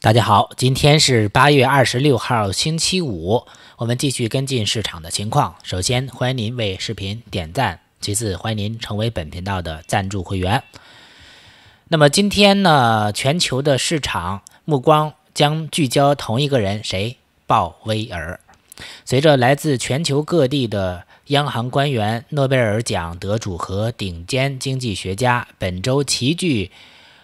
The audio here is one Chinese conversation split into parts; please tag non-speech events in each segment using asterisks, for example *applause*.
大家好，今天是八月二十六号，星期五。我们继续跟进市场的情况。首先，欢迎您为视频点赞；其次，欢迎您成为本频道的赞助会员。那么，今天呢，全球的市场目光将聚焦同一个人——谁？鲍威尔。随着来自全球各地的央行官员、诺贝尔奖得主和顶尖经济学家本周齐聚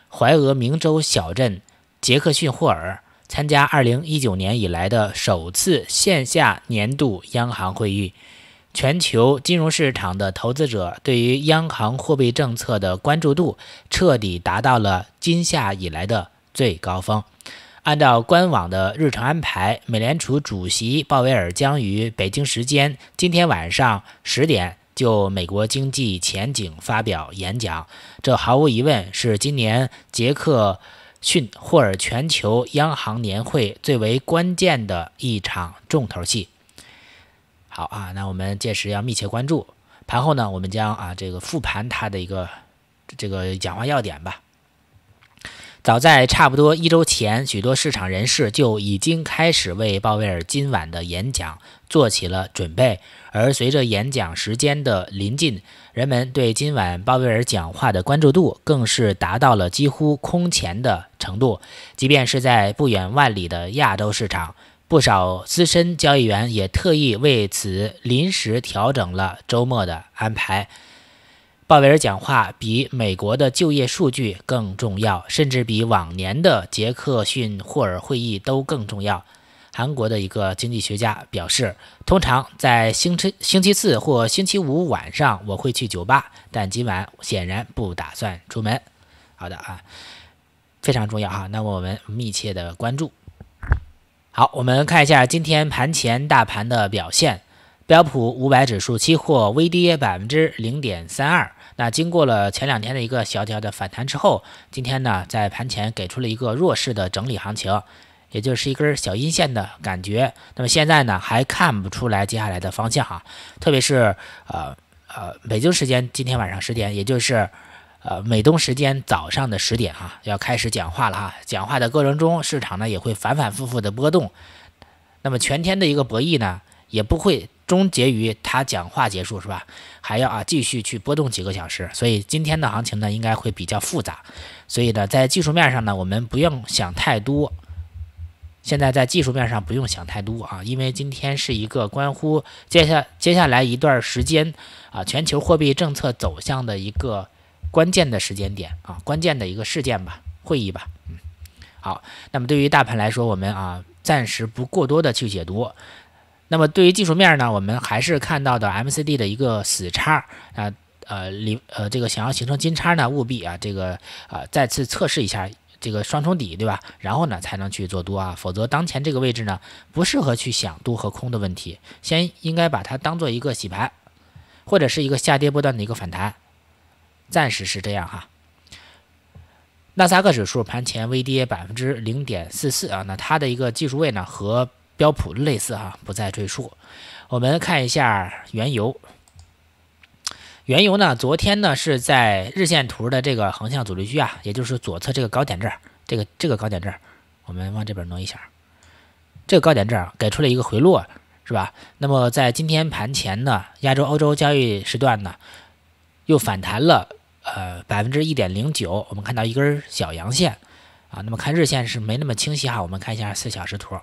怀俄明州小镇。杰克逊霍尔参加2019年以来的首次线下年度央行会议，全球金融市场的投资者对于央行货币政策的关注度彻底达到了今夏以来的最高峰。按照官网的日程安排，美联储主席鲍威尔将于北京时间今天晚上十点就美国经济前景发表演讲，这毫无疑问是今年杰克。逊霍尔全球央行年会最为关键的一场重头戏。好啊，那我们届时要密切关注。盘后呢，我们将啊这个复盘它的一个这个讲话要点吧。早在差不多一周前，许多市场人士就已经开始为鲍威尔今晚的演讲做起了准备。而随着演讲时间的临近，人们对今晚鲍威尔讲话的关注度更是达到了几乎空前的程度。即便是在不远万里的亚洲市场，不少资深交易员也特意为此临时调整了周末的安排。鲍威尔讲话比美国的就业数据更重要，甚至比往年的杰克逊霍尔会议都更重要。韩国的一个经济学家表示：“通常在星期星期四或星期五晚上，我会去酒吧，但今晚显然不打算出门。”好的啊，非常重要哈。那么我们密切的关注。好，我们看一下今天盘前大盘的表现，标普五百指数期货微跌百分之零点三二。那经过了前两天的一个小小的反弹之后，今天呢在盘前给出了一个弱势的整理行情，也就是一根小阴线的感觉。那么现在呢还看不出来接下来的方向哈，特别是呃呃，北京时间今天晚上十点，也就是呃美东时间早上的十点哈，要开始讲话了哈。讲话的过程中，市场呢也会反反复复的波动，那么全天的一个博弈呢也不会。终结于他讲话结束是吧？还要啊继续去波动几个小时，所以今天的行情呢应该会比较复杂。所以呢，在技术面上呢，我们不用想太多。现在在技术面上不用想太多啊，因为今天是一个关乎接下接下来一段时间啊全球货币政策走向的一个关键的时间点啊，关键的一个事件吧，会议吧。嗯，好，那么对于大盘来说，我们啊暂时不过多的去解读。那么对于技术面呢，我们还是看到的 MCD 的一个死叉啊，呃，零呃，这个想要形成金叉呢，务必啊，这个啊再次测试一下这个双重底，对吧？然后呢才能去做多啊，否则当前这个位置呢不适合去想多和空的问题，先应该把它当做一个洗盘，或者是一个下跌波段的一个反弹，暂时是这样哈。纳斯达克指数盘前微跌百分之零点四四啊，那它的一个技术位呢和。标普类似哈，不再赘述。我们看一下原油，原油呢，昨天呢是在日线图的这个横向阻力区啊，也就是左侧这个高点这儿，这个这个高点这儿，我们往这边挪一下，这个高点这儿给出了一个回落，是吧？那么在今天盘前呢，亚洲、欧洲交易时段呢，又反弹了呃百分之一点零九，我们看到一根小阳线啊。那么看日线是没那么清晰哈，我们看一下四小时图。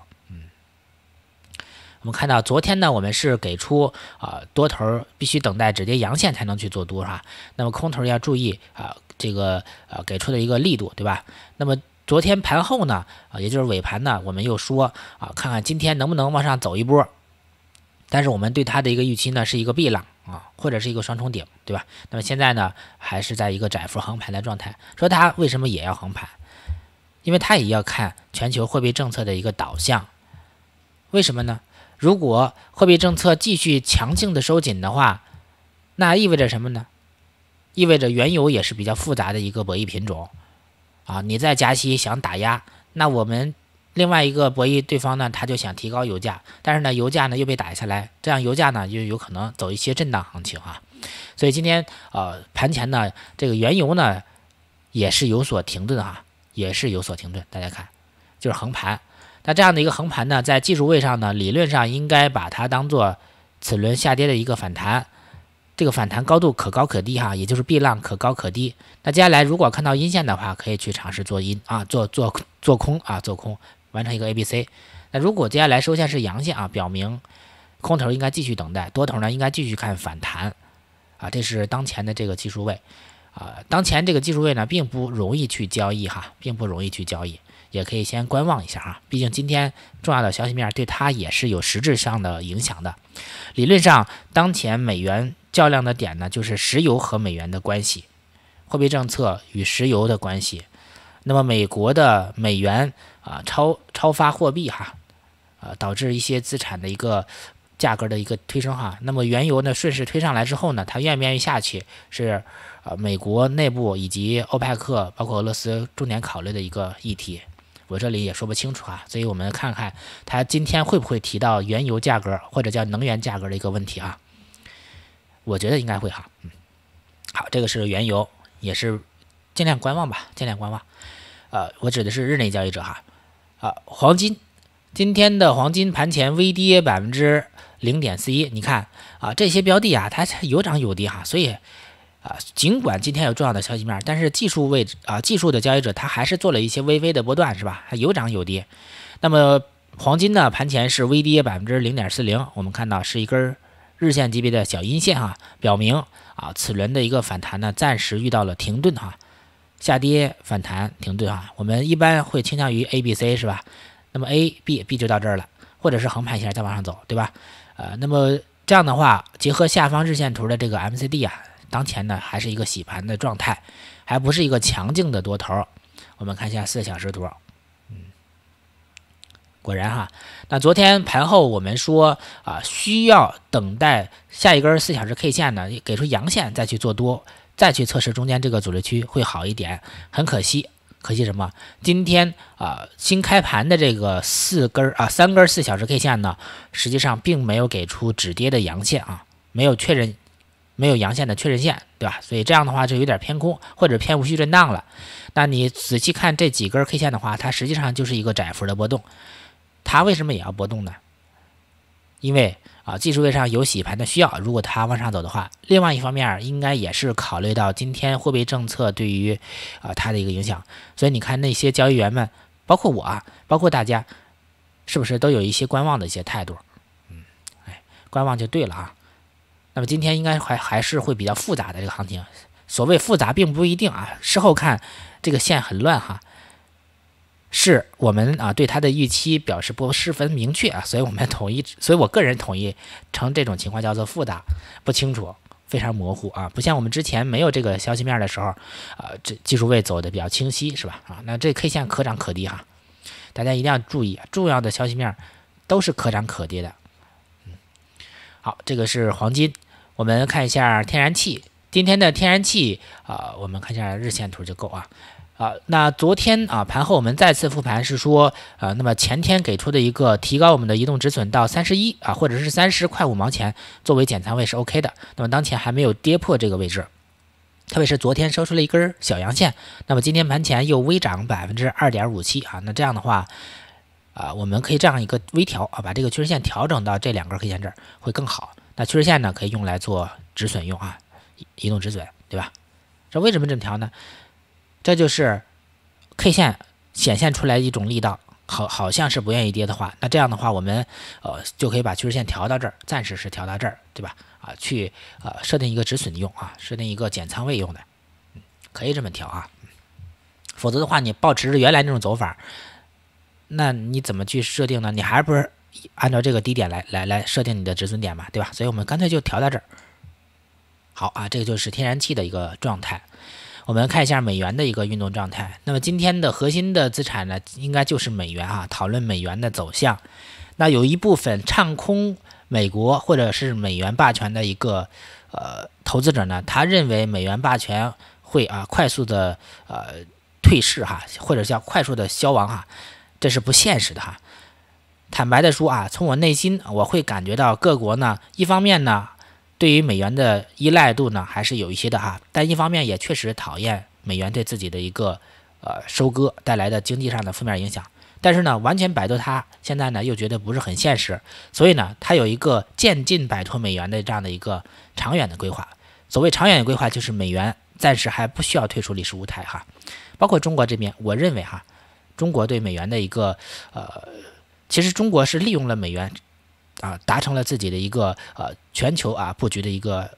我们看到昨天呢，我们是给出啊多头必须等待止跌阳线才能去做多，哈，那么空头要注意啊，这个啊给出的一个力度，对吧？那么昨天盘后呢，啊也就是尾盘呢，我们又说啊，看看今天能不能往上走一波。但是我们对它的一个预期呢，是一个避浪啊，或者是一个双重顶，对吧？那么现在呢，还是在一个窄幅横盘的状态。说它为什么也要横盘？因为它也要看全球货币政策的一个导向。为什么呢？如果货币政策继续强劲的收紧的话，那意味着什么呢？意味着原油也是比较复杂的一个博弈品种啊！你在加息想打压，那我们另外一个博弈对方呢，他就想提高油价，但是呢，油价呢又被打下来，这样油价呢就有可能走一些震荡行情啊。所以今天呃盘前呢，这个原油呢也是有所停顿啊，也是有所停顿，大家看就是横盘。那这样的一个横盘呢，在技术位上呢，理论上应该把它当做此轮下跌的一个反弹，这个反弹高度可高可低哈，也就是避浪可高可低。那接下来如果看到阴线的话，可以去尝试做阴啊，做做做空啊，做空完成一个 A B C。那如果接下来收线是阳线啊，表明空头应该继续等待，多头呢应该继续看反弹啊，这是当前的这个技术位啊，当前这个技术位呢并不容易去交易哈，并不容易去交易。也可以先观望一下啊。毕竟今天重要的消息面对它也是有实质上的影响的。理论上，当前美元较量的点呢，就是石油和美元的关系，货币政策与石油的关系。那么美国的美元啊，超超发货币哈，呃，导致一些资产的一个价格的一个推升哈。那么原油呢，顺势推上来之后呢，它愿不愿意下去，是呃美国内部以及欧派克包括俄罗斯重点考虑的一个议题。我这里也说不清楚啊，所以我们看看它今天会不会提到原油价格或者叫能源价格的一个问题啊？我觉得应该会哈。嗯，好，这个是原油，也是尽量观望吧，尽量观望。呃，我指的是日内交易者哈。啊，黄金今天的黄金盘前微跌百分之零点四一，你看啊，这些标的啊，它有涨有跌哈，所以。啊，尽管今天有重要的消息面，但是技术位置啊，技术的交易者他还是做了一些微微的波段，是吧？它有涨有跌。那么黄金呢？盘前是微跌百分之零点四零，我们看到是一根日线级别的小阴线哈，表明啊，此轮的一个反弹呢暂时遇到了停顿哈，下跌反弹停顿啊。我们一般会倾向于 A B C 是吧？那么 A B B 就到这儿了，或者是横盘一下再往上走，对吧？呃，那么这样的话，结合下方日线图的这个 M C D 啊。当前呢还是一个洗盘的状态，还不是一个强劲的多头。我们看一下四小时图，嗯，果然哈。那昨天盘后我们说啊，需要等待下一根四小时 K 线呢给出阳线再去做多，再去测试中间这个阻力区会好一点。很可惜，可惜什么？今天啊新开盘的这个四根儿啊三根四小时 K 线呢，实际上并没有给出止跌的阳线啊，没有确认。没有阳线的确认线，对吧？所以这样的话就有点偏空或者偏无序震荡了。那你仔细看这几根 K 线的话，它实际上就是一个窄幅的波动。它为什么也要波动呢？因为啊，技术位上有洗盘的需要。如果它往上走的话，另外一方面应该也是考虑到今天货币政策对于啊它的一个影响。所以你看那些交易员们，包括我，包括大家，是不是都有一些观望的一些态度？嗯，哎，观望就对了啊。那么今天应该还还是会比较复杂的这个行情，所谓复杂并不一定啊，事后看这个线很乱哈，是我们啊对它的预期表示不十分明确啊，所以我们统一，所以我个人统一成这种情况叫做复杂，不清楚，非常模糊啊，不像我们之前没有这个消息面的时候，啊，这技术位走的比较清晰是吧？啊，那这 K 线可涨可跌哈，大家一定要注意，重要的消息面都是可涨可跌的。好，这个是黄金。我们看一下天然气。今天的天然气啊，我们看一下日线图就够啊。啊，那昨天啊盘后我们再次复盘是说，啊，那么前天给出的一个提高我们的移动止损到三十一啊，或者是三十块五毛钱作为减仓位是 OK 的。那么当前还没有跌破这个位置，特别是昨天收出了一根小阳线，那么今天盘前又微涨百分之二点五七啊，那这样的话。啊，我们可以这样一个微调啊，把这个趋势线调整到这两根 K 线这儿会更好。那趋势线呢，可以用来做止损用啊，移动止损，对吧？这为什么这么调呢？这就是 K 线显现出来一种力道，好好像是不愿意跌的话，那这样的话，我们呃就可以把趋势线调到这儿，暂时是调到这儿，对吧？啊，去呃设定一个止损用啊，设定一个减仓位用的，可以这么调啊。否则的话，你保持着原来那种走法。那你怎么去设定呢？你还不是按照这个低点来来来设定你的止损点嘛，对吧？所以，我们干脆就调到这儿。好啊，这个就是天然气的一个状态。我们看一下美元的一个运动状态。那么，今天的核心的资产呢，应该就是美元啊。讨论美元的走向。那有一部分唱空美国或者是美元霸权的一个呃投资者呢，他认为美元霸权会啊快速的呃退市哈，或者叫快速的消亡哈。这是不现实的哈。坦白的说啊，从我内心，我会感觉到各国呢，一方面呢，对于美元的依赖度呢还是有一些的哈，但一方面也确实讨厌美元对自己的一个呃收割带来的经济上的负面影响。但是呢，完全摆脱它，现在呢又觉得不是很现实，所以呢，它有一个渐进摆脱美元的这样的一个长远的规划。所谓长远的规划，就是美元暂时还不需要退出历史舞台哈。包括中国这边，我认为哈。中国对美元的一个呃，其实中国是利用了美元啊，达成了自己的一个呃全球啊布局的一个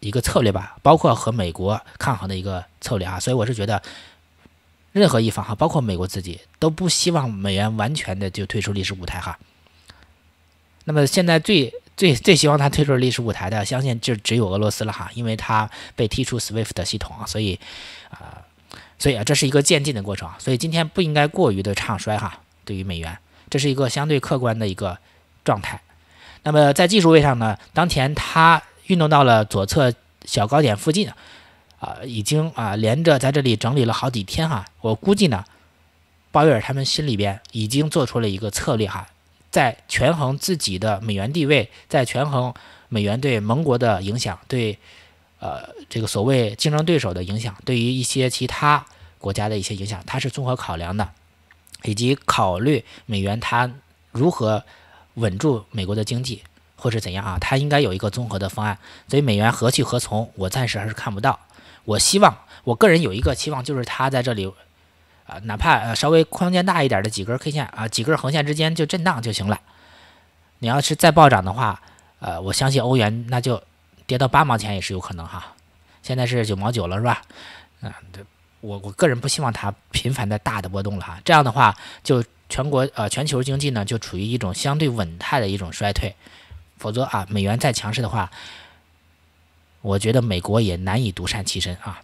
一个策略吧，包括和美国抗衡的一个策略啊，所以我是觉得任何一方哈，包括美国自己都不希望美元完全的就退出历史舞台哈。那么现在最最最希望它退出历史舞台的，相信就只有俄罗斯了哈，因为它被踢出 SWIFT 系统，所以啊。所以啊，这是一个渐进的过程所以今天不应该过于的唱衰哈。对于美元，这是一个相对客观的一个状态。那么在技术位上呢，当前它运动到了左侧小高点附近啊，已经啊连着在这里整理了好几天哈。我估计呢，鲍威尔他们心里边已经做出了一个策略哈，在权衡自己的美元地位，在权衡美元对盟国的影响对。呃，这个所谓竞争对手的影响，对于一些其他国家的一些影响，它是综合考量的，以及考虑美元它如何稳住美国的经济，或是怎样啊，它应该有一个综合的方案。所以美元何去何从，我暂时还是看不到。我希望我个人有一个期望，就是它在这里啊，哪怕呃稍微空间大一点的几根 K 线啊，几根横线之间就震荡就行了。你要是再暴涨的话，呃，我相信欧元那就。跌到八毛钱也是有可能哈，现在是九毛九了是吧？啊、对，我我个人不希望它频繁的大的波动了哈，这样的话就全国呃全球经济呢就处于一种相对稳态的一种衰退，否则啊美元再强势的话，我觉得美国也难以独善其身啊，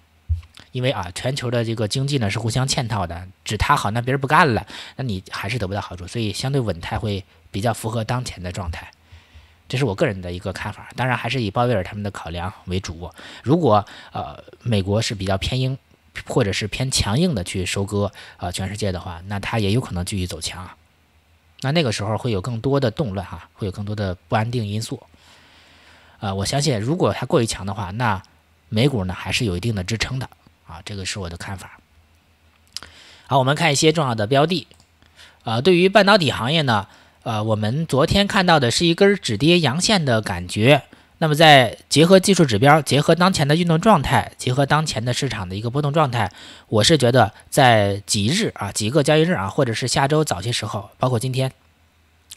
因为啊全球的这个经济呢是互相嵌套的，只他好那别人不干了，那你还是得不到好处，所以相对稳态会比较符合当前的状态。这是我个人的一个看法，当然还是以鲍威尔他们的考量为主。如果呃美国是比较偏硬或者是偏强硬的去收割啊全世界的话，那它也有可能继续走强。那那个时候会有更多的动乱哈，会有更多的不安定因素。呃，我相信如果它过于强的话，那美股呢还是有一定的支撑的啊，这个是我的看法。好，我们看一些重要的标的。呃，对于半导体行业呢。呃，我们昨天看到的是一根止跌阳线的感觉。那么，在结合技术指标、结合当前的运动状态、结合当前的市场的一个波动状态，我是觉得在几日啊、几个交易日啊，或者是下周早些时候，包括今天，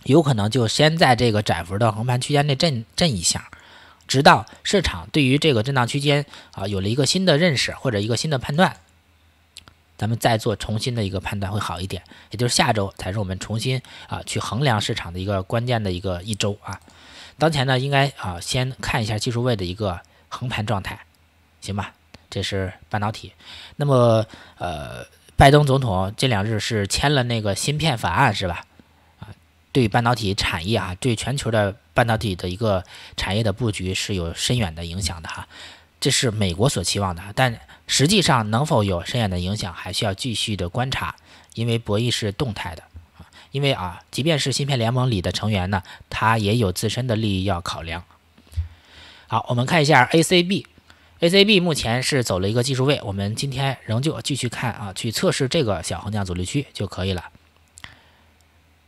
有可能就先在这个窄幅的横盘区间内震震一下，直到市场对于这个震荡区间啊有了一个新的认识或者一个新的判断。咱们再做重新的一个判断会好一点，也就是下周才是我们重新啊去衡量市场的一个关键的一个一周啊。当前呢，应该啊先看一下技术位的一个横盘状态，行吧？这是半导体。那么呃，拜登总统这两日是签了那个芯片法案是吧？啊，对半导体产业啊，对全球的半导体的一个产业的布局是有深远的影响的哈。这是美国所期望的，但。实际上能否有深远的影响，还需要继续的观察，因为博弈是动态的啊。因为啊，即便是芯片联盟里的成员呢，他也有自身的利益要考量。好，我们看一下 ACB，ACB 目前是走了一个技术位，我们今天仍旧继续看啊，去测试这个小横向阻力区就可以了。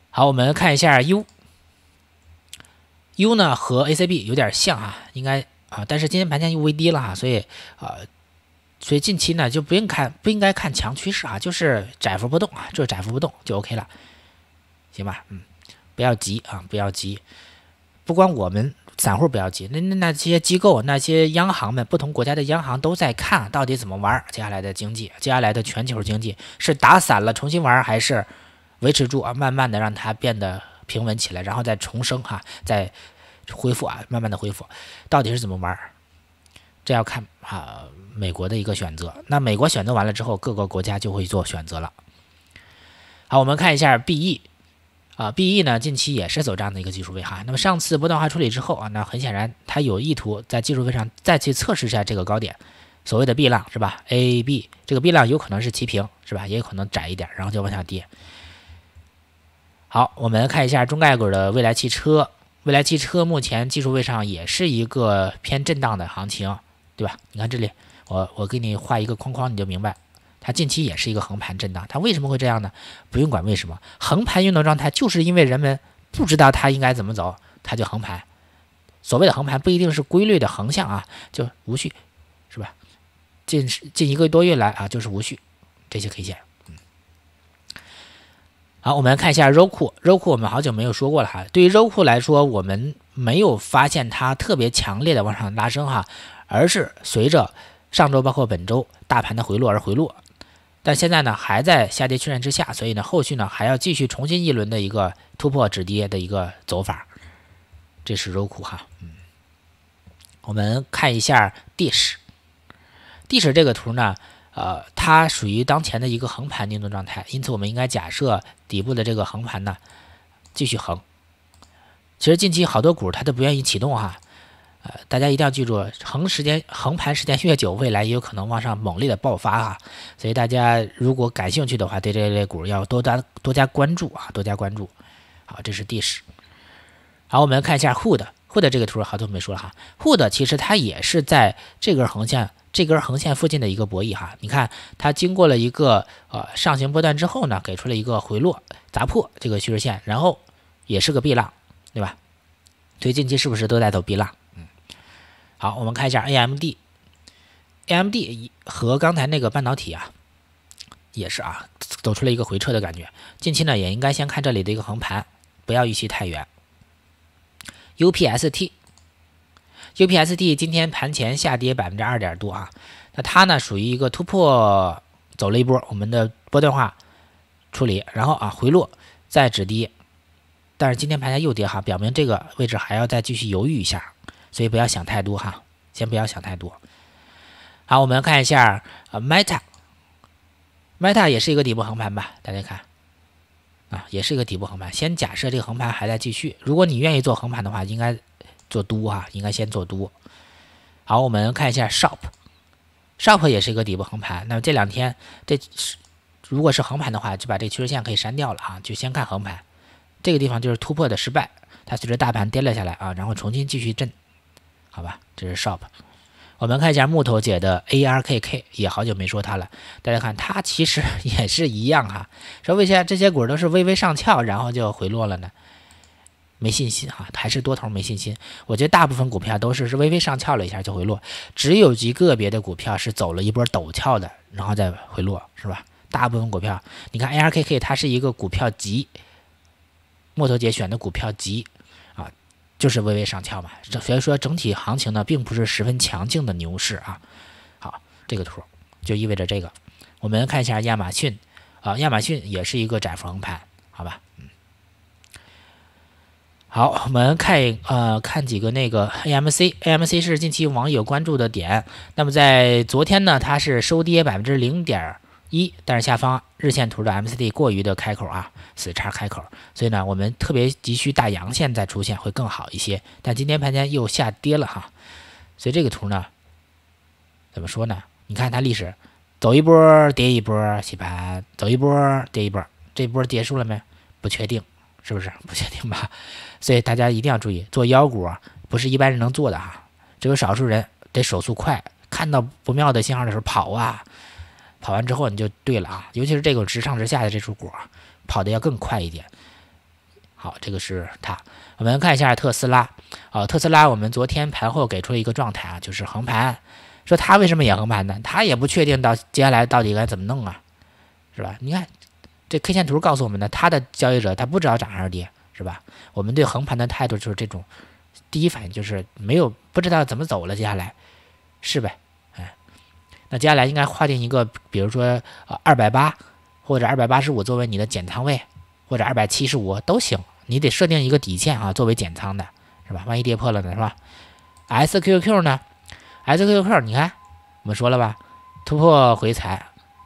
好，我们看一下 U，U 呢和 ACB 有点像啊，应该啊，但是今天盘前又微低了哈，所以啊。所以近期呢，就不用看，不应该看强趋势啊，就是窄幅波动啊，就是窄幅波动就 OK 了，行吧，嗯，不要急啊，不要急，不光我们散户不要急，那那那些机构、那些央行们，不同国家的央行都在看到底怎么玩接下来的经济，接下来的全球经济是打散了重新玩还是维持住啊，慢慢的让它变得平稳起来，然后再重生哈，再恢复啊，慢慢的恢复，到底是怎么玩这要看啊，美国的一个选择。那美国选择完了之后，各个国家就会做选择了。好，我们看一下 B E 啊，B E 呢近期也是走这样的一个技术位哈。那么上次波段化处理之后啊，那很显然它有意图在技术位上再去测试一下这个高点，所谓的 B 浪是吧？A B 这个 B 浪有可能是齐平是吧？也有可能窄一点，然后就往下跌。好，我们看一下中概股的未来汽车，未来汽车目前技术位上也是一个偏震荡的行情。对吧？你看这里，我我给你画一个框框，你就明白，它近期也是一个横盘震荡。它为什么会这样呢？不用管为什么，横盘运动状态就是因为人们不知道它应该怎么走，它就横盘。所谓的横盘不一定是规律的横向啊，就无序，是吧？近近一个多月来啊，就是无序这些 K 线。好，我们来看一下 r 库，k 库我们好久没有说过了哈。对于 k 库来说，我们没有发现它特别强烈的往上拉升哈。而是随着上周包括本周大盘的回落而回落，但现在呢还在下跌确认之下，所以呢后续呢还要继续重新一轮的一个突破止跌的一个走法，这是柔库哈。嗯，我们看一下 dish 这个图呢，呃，它属于当前的一个横盘运动状态，因此我们应该假设底部的这个横盘呢继续横。其实近期好多股它都不愿意启动哈。呃，大家一定要记住，横时间横盘时间越久，未来也有可能往上猛烈的爆发啊。所以大家如果感兴趣的话，对这类股要多加多加关注啊，多加关注。好，这是第十。好，我们看一下 HOD o HOD o 这个图，好久没说了哈。HOD o 其实它也是在这根横线这根横线附近的一个博弈哈。你看它经过了一个呃上行波段之后呢，给出了一个回落砸破这个趋势线，然后也是个避浪，对吧？所以近期是不是都在走避浪？好，我们看一下 A M D，A M D 和刚才那个半导体啊，也是啊，走出了一个回撤的感觉。近期呢，也应该先看这里的一个横盘，不要预期太远。U P S T，U P S T 今天盘前下跌百分之二点多啊，那它呢属于一个突破，走了一波，我们的波段化处理，然后啊回落再止跌，但是今天盘下又跌哈，表明这个位置还要再继续犹豫一下。所以不要想太多哈，先不要想太多。好，我们看一下啊，Meta，Meta 也是一个底部横盘吧？大家看，啊，也是一个底部横盘。先假设这个横盘还在继续。如果你愿意做横盘的话，应该做多哈，应该先做多。好，我们看一下 Shop，Shop 也是一个底部横盘。那么这两天，这如果是横盘的话，就把这趋势线可以删掉了啊，就先看横盘。这个地方就是突破的失败，它随着大盘跌了下来啊，然后重新继续震。好吧，这是 shop，我们看一下木头姐的 ARKK，也好久没说它了。大家看，它其实 *laughs* 也是一样哈。说为啥这些股都是微微上翘，然后就回落了呢？没信心哈，还是多头没信心。我觉得大部分股票都是是微微上翘了一下就回落，只有极个别的股票是走了一波陡峭的，然后再回落，是吧？大部分股票，你看 ARKK，它是一个股票集，木头姐选的股票集。就是微微上翘嘛，所以说整体行情呢，并不是十分强劲的牛市啊。好，这个图就意味着这个，我们看一下亚马逊啊，亚马逊也是一个窄幅横盘，好吧？嗯，好，我们看呃看几个那个 AMC，AMC 是近期网友关注的点，那么在昨天呢，它是收跌百分之零点。一，但是下方日线图的 MCD 过于的开口啊，死叉开口，所以呢，我们特别急需大阳线再出现会更好一些。但今天盘前又下跌了哈，所以这个图呢，怎么说呢？你看它历史走一波跌一波洗盘，走一波跌一波，这波结束了没？不确定，是不是？*laughs* 不确定吧。所以大家一定要注意，做妖股不是一般人能做的哈，只有少数人得手速快，看到不妙的信号的时候跑啊。跑完之后你就对了啊，尤其是这个直上直下的这处果，跑的要更快一点。好，这个是它。我们看一下特斯拉。啊，特斯拉，我们昨天盘后给出了一个状态啊，就是横盘。说它为什么也横盘呢？它也不确定到接下来到底该怎么弄啊，是吧？你看这 K 线图告诉我们的，它的交易者他不知道涨还是跌，是吧？我们对横盘的态度就是这种，第一反应就是没有不知道怎么走了，接下来是呗。那接下来应该划定一个，比如说呃二百八或者二百八十五作为你的减仓位，或者二百七十五都行，你得设定一个底线啊，作为减仓的是吧？万一跌破了呢，是吧？SQQ 呢？SQQ，你看我们说了吧，突破回踩，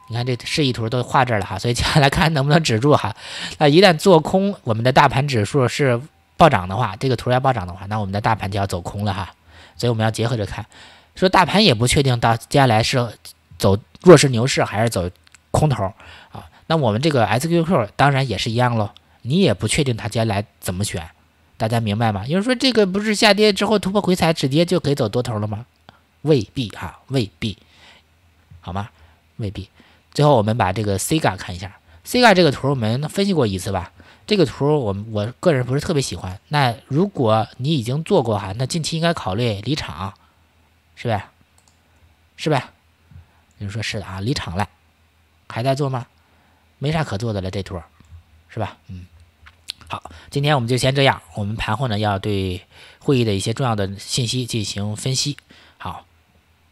你看这示意图都画这儿了哈，所以接下来看能不能止住哈。那一旦做空，我们的大盘指数是暴涨的话，这个图要暴涨的话，那我们的大盘就要走空了哈，所以我们要结合着看。说大盘也不确定，到接下来是走弱势牛市还是走空头啊？那我们这个 SQQ 当然也是一样喽，你也不确定它接下来怎么选，大家明白吗？有人说这个不是下跌之后突破回踩，直接就可以走多头了吗？未必哈，未必，好吗？未必。最后我们把这个 C a 看一下，C a 这个图我们分析过一次吧，这个图我我个人不是特别喜欢。那如果你已经做过哈，那近期应该考虑离场。是呗，是呗，有人说是的啊，离场了，还在做吗？没啥可做的了，这图，是吧？嗯，好，今天我们就先这样，我们盘后呢要对会议的一些重要的信息进行分析，好，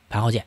盘后见。